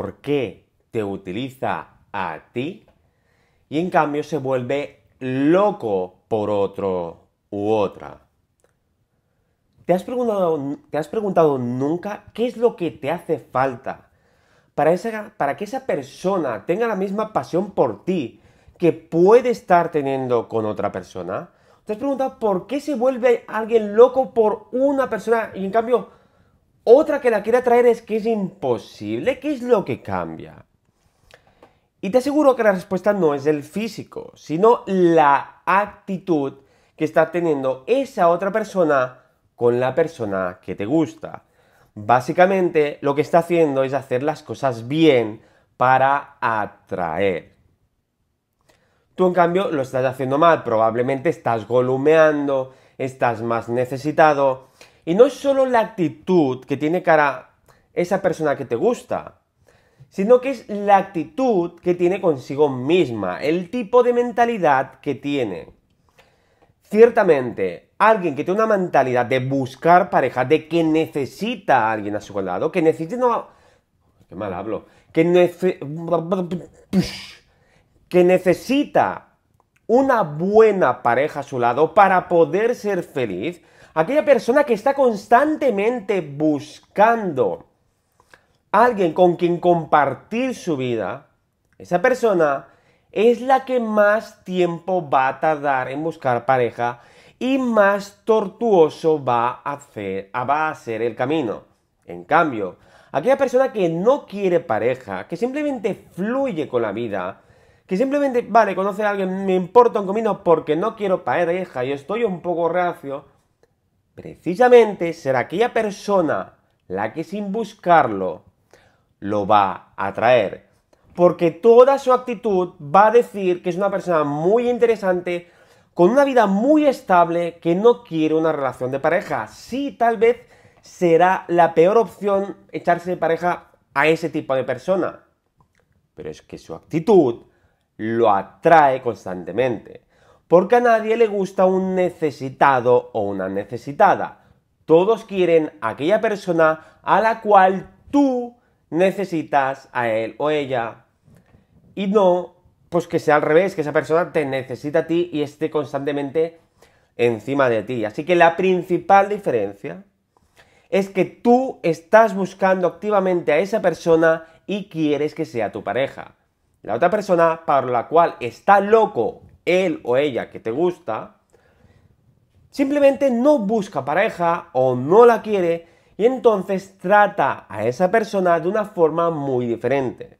por qué te utiliza a ti y en cambio se vuelve loco por otro u otra. ¿Te has, preguntado, ¿Te has preguntado, nunca qué es lo que te hace falta para, esa, para que esa persona tenga la misma pasión por ti que puede estar teniendo con otra persona? ¿Te has preguntado por qué se vuelve alguien loco por una persona y en cambio otra que la quiere traer es que es imposible. ¿Qué es lo que cambia? Y te aseguro que la respuesta no es el físico, sino la actitud que está teniendo esa otra persona con la persona que te gusta. Básicamente lo que está haciendo es hacer las cosas bien para atraer. Tú en cambio lo estás haciendo mal, probablemente estás golumeando, estás más necesitado, y no es solo la actitud que tiene cara esa persona que te gusta, sino que es la actitud que tiene consigo misma, el tipo de mentalidad que tiene. Ciertamente, alguien que tiene una mentalidad de buscar pareja, de que necesita a alguien a su lado, que necesita Qué mal hablo. Que, que necesita una buena pareja a su lado para poder ser feliz, aquella persona que está constantemente buscando alguien con quien compartir su vida, esa persona es la que más tiempo va a tardar en buscar pareja y más tortuoso va a, hacer, ser el camino. En cambio, aquella persona que no quiere pareja, que simplemente fluye con la vida, que simplemente, vale, conoce a alguien, me importa un comino porque no quiero pareja, y estoy un poco reacio, precisamente será aquella persona la que sin buscarlo lo va a atraer. Porque toda su actitud va a decir que es una persona muy interesante, con una vida muy estable, que no quiere una relación de pareja. Sí, tal vez será la peor opción echarse de pareja a ese tipo de persona. Pero es que su actitud lo atrae constantemente porque a nadie le gusta un necesitado o una necesitada. Todos quieren aquella persona a la cual tú necesitas a él o ella. Y no, pues que sea al revés, que esa persona te necesita a ti y esté constantemente encima de ti. Así que la principal diferencia es que tú estás buscando activamente a esa persona y quieres que sea tu pareja. La otra persona para la cual está loco él o ella que te gusta, simplemente no busca pareja o no la quiere y entonces trata a esa persona de una forma muy diferente.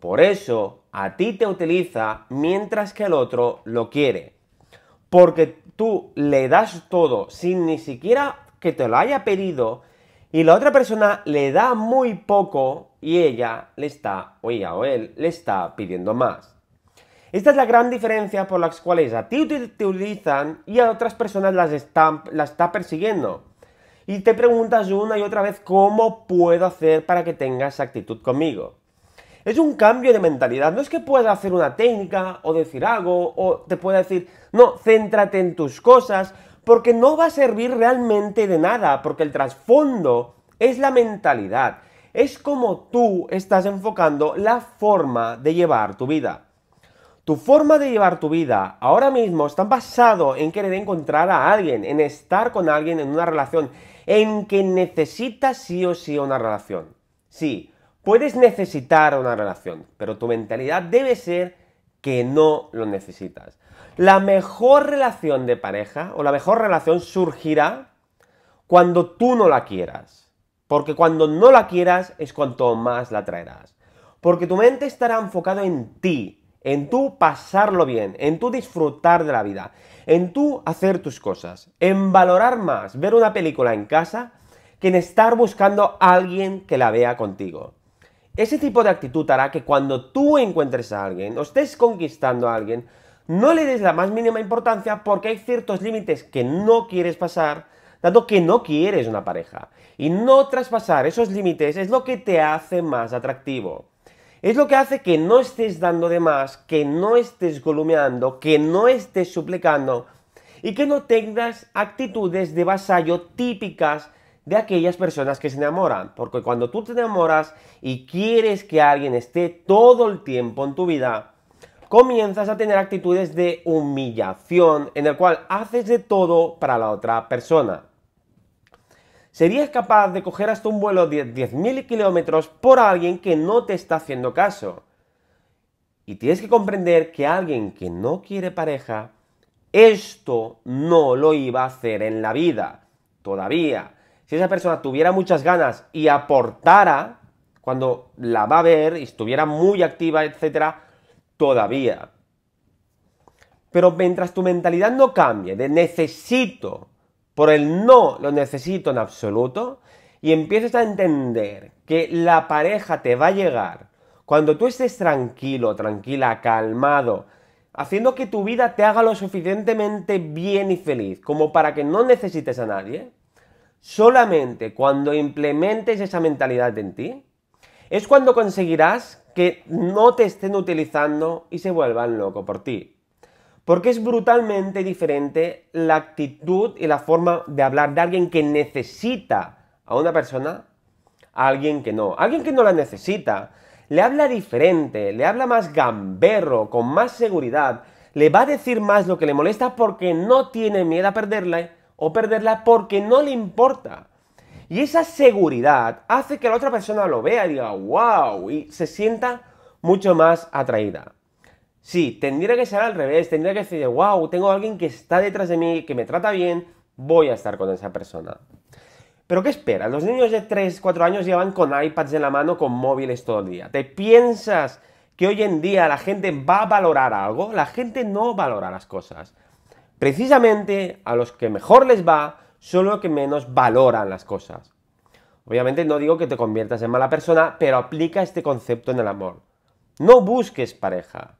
Por eso a ti te utiliza mientras que el otro lo quiere. Porque tú le das todo sin ni siquiera que te lo haya pedido y la otra persona le da muy poco y ella le está, o ella o él, le está pidiendo más. Esta es la gran diferencia por las cuales a ti te, utilizan y a otras personas las, está persiguiendo. Y te preguntas una y otra vez cómo puedo hacer para que tengas actitud conmigo. Es un cambio de mentalidad. No es que pueda hacer una técnica o decir algo o te pueda decir, no, céntrate en tus cosas, porque no va a servir realmente de nada, porque el trasfondo es la mentalidad. Es como tú estás enfocando la forma de llevar tu vida. Tu forma de llevar tu vida ahora mismo está basado en querer encontrar a alguien, en estar con alguien en una relación, en que necesitas sí o sí una relación. Sí, puedes necesitar una relación, pero tu mentalidad debe ser que no lo necesitas. La mejor relación de pareja o la mejor relación surgirá cuando tú no la quieras. Porque cuando no la quieras es cuanto más la traerás. Porque tu mente estará enfocada en ti, en tú pasarlo bien, en tú disfrutar de la vida, en tú hacer tus cosas, en valorar más ver una película en casa que en estar buscando a alguien que la vea contigo. Ese tipo de actitud hará que cuando tú encuentres a alguien o estés conquistando a alguien, no le des la más mínima importancia porque hay ciertos límites que no quieres pasar, dado que no quieres una pareja. Y no traspasar esos límites es lo que te hace más atractivo. Es lo que hace que no estés dando de más, que no estés golomeando, que no estés suplicando y que no tengas actitudes de vasallo típicas de aquellas personas que se enamoran. Porque cuando tú te enamoras y quieres que alguien esté todo el tiempo en tu vida, comienzas a tener actitudes de humillación en el cual haces de todo para la otra persona serías capaz de coger hasta un vuelo de 10.000 kilómetros por alguien que no te está haciendo caso. Y tienes que comprender que alguien que no quiere pareja, esto no lo iba a hacer en la vida. Todavía. Si esa persona tuviera muchas ganas y aportara, cuando la va a ver y estuviera muy activa, etcétera, todavía. Pero mientras tu mentalidad no cambie de necesito por el no lo necesito en absoluto y empiezas a entender que la pareja te va a llegar cuando tú estés tranquilo, tranquila, calmado, haciendo que tu vida te haga lo suficientemente bien y feliz como para que no necesites a nadie, solamente cuando implementes esa mentalidad en ti, es cuando conseguirás que no te estén utilizando y se vuelvan locos por ti porque es brutalmente diferente la actitud y la forma de hablar de alguien que necesita a una persona a alguien que no. Alguien que no la necesita le habla diferente, le habla más gamberro, con más seguridad, le va a decir más lo que le molesta porque no tiene miedo a perderla o perderla porque no le importa. Y esa seguridad hace que la otra persona lo vea y diga, wow, y se sienta mucho más atraída. Sí, tendría que ser al revés, tendría que decir, wow, tengo a alguien que está detrás de mí, que me trata bien, voy a estar con esa persona. Pero ¿qué esperas? Los niños de 3, 4 años llevan con iPads en la mano, con móviles todo el día. ¿Te piensas que hoy en día la gente va a valorar algo? La gente no valora las cosas. Precisamente a los que mejor les va son los que menos valoran las cosas. Obviamente no digo que te conviertas en mala persona, pero aplica este concepto en el amor. No busques pareja,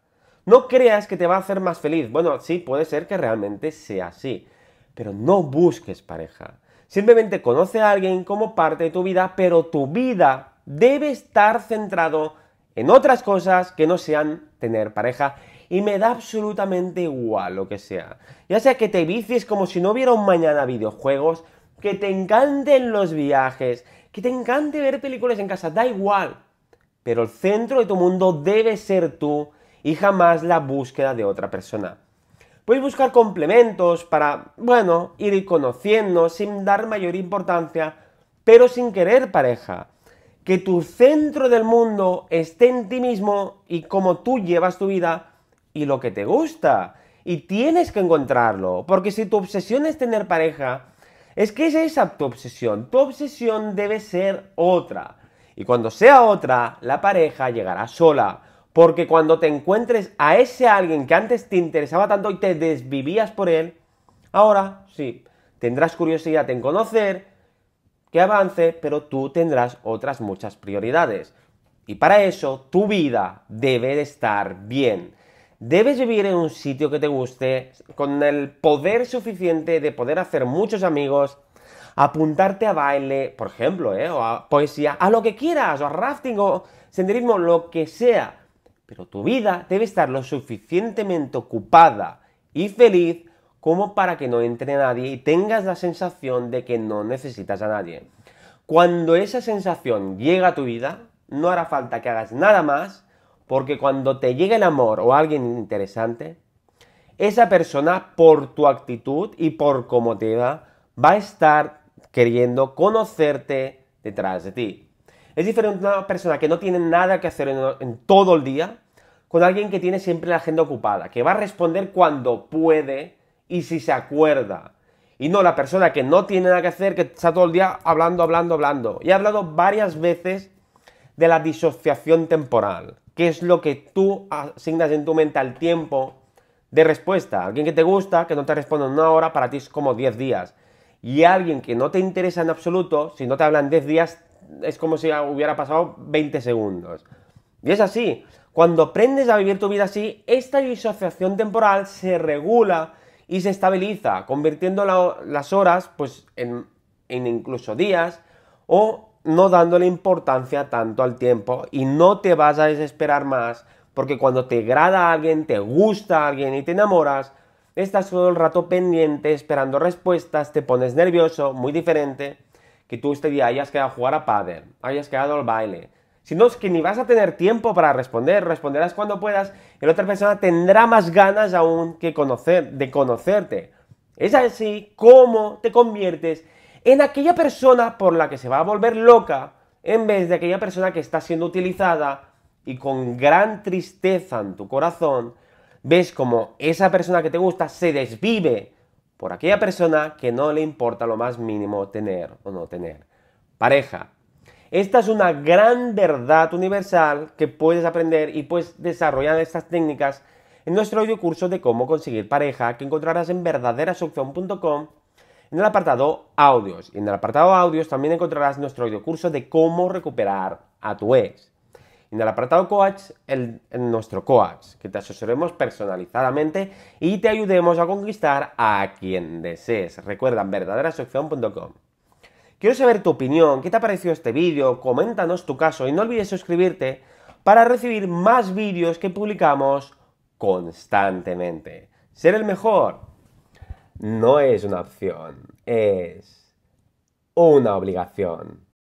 no creas que te va a hacer más feliz. Bueno, sí, puede ser que realmente sea así, pero no busques pareja. Simplemente conoce a alguien como parte de tu vida, pero tu vida debe estar centrado en otras cosas que no sean tener pareja. Y me da absolutamente igual lo que sea. Ya sea que te vicies como si no hubiera un mañana videojuegos, que te encanten los viajes, que te encante ver películas en casa, da igual. Pero el centro de tu mundo debe ser tú y jamás la búsqueda de otra persona. Puedes buscar complementos para, bueno, ir conociendo sin dar mayor importancia, pero sin querer pareja. Que tu centro del mundo esté en ti mismo y cómo tú llevas tu vida y lo que te gusta. Y tienes que encontrarlo, porque si tu obsesión es tener pareja, es que esa es tu obsesión. Tu obsesión debe ser otra. Y cuando sea otra, la pareja llegará sola. Porque cuando te encuentres a ese alguien que antes te interesaba tanto y te desvivías por él, ahora sí, tendrás curiosidad en conocer, que avance, pero tú tendrás otras muchas prioridades. Y para eso tu vida debe de estar bien. Debes vivir en un sitio que te guste, con el poder suficiente de poder hacer muchos amigos, apuntarte a baile, por ejemplo, ¿eh? o a poesía, a lo que quieras, o a rafting, o senderismo, lo que sea pero tu vida debe estar lo suficientemente ocupada y feliz como para que no entre nadie y tengas la sensación de que no necesitas a nadie. Cuando esa sensación llega a tu vida, no hará falta que hagas nada más, porque cuando te llegue el amor o alguien interesante, esa persona por tu actitud y por cómo te va, va a estar queriendo conocerte detrás de ti. Es diferente una persona que no tiene nada que hacer en, todo el día con alguien que tiene siempre la agenda ocupada, que va a responder cuando puede y si se acuerda. Y no la persona que no tiene nada que hacer, que está todo el día hablando, hablando, hablando. Y he hablado varias veces de la disociación temporal, que es lo que tú asignas en tu mente al tiempo de respuesta. Alguien que te gusta, que no te responde en una hora, para ti es como 10 días. Y alguien que no te interesa en absoluto, si no te hablan 10 días, es como si hubiera pasado 20 segundos. Y es así, cuando aprendes a vivir tu vida así, esta disociación temporal se regula y se estabiliza, convirtiendo las horas pues, en, incluso días o no dándole importancia tanto al tiempo y no te vas a desesperar más porque cuando te grada a alguien, te gusta a alguien y te enamoras, estás todo el rato pendiente esperando respuestas, te pones nervioso, muy diferente que tú este día hayas quedado a jugar a pádel, hayas quedado al baile. Si no, es que ni vas a tener tiempo para responder, responderás cuando puedas y la otra persona tendrá más ganas aún que conocer, de conocerte. Es así como te conviertes en aquella persona por la que se va a volver loca en vez de aquella persona que está siendo utilizada y con gran tristeza en tu corazón ves como esa persona que te gusta se desvive por aquella persona que no le importa lo más mínimo tener o no tener pareja. Esta es una gran verdad universal que puedes aprender y puedes desarrollar estas técnicas en nuestro audio curso de cómo conseguir pareja que encontrarás en verdaderasopción.com en el apartado audios. Y en el apartado audios también encontrarás nuestro audio curso de cómo recuperar a tu ex. Y en el apartado Coach, nuestro Coach, que te asesoremos personalizadamente y te ayudemos a conquistar a quien desees. Recuerda, verdaderasocción.com. Quiero saber tu opinión, qué te ha parecido este vídeo, coméntanos tu caso y no olvides suscribirte para recibir más vídeos que publicamos constantemente. Ser el mejor no es una opción, es una obligación.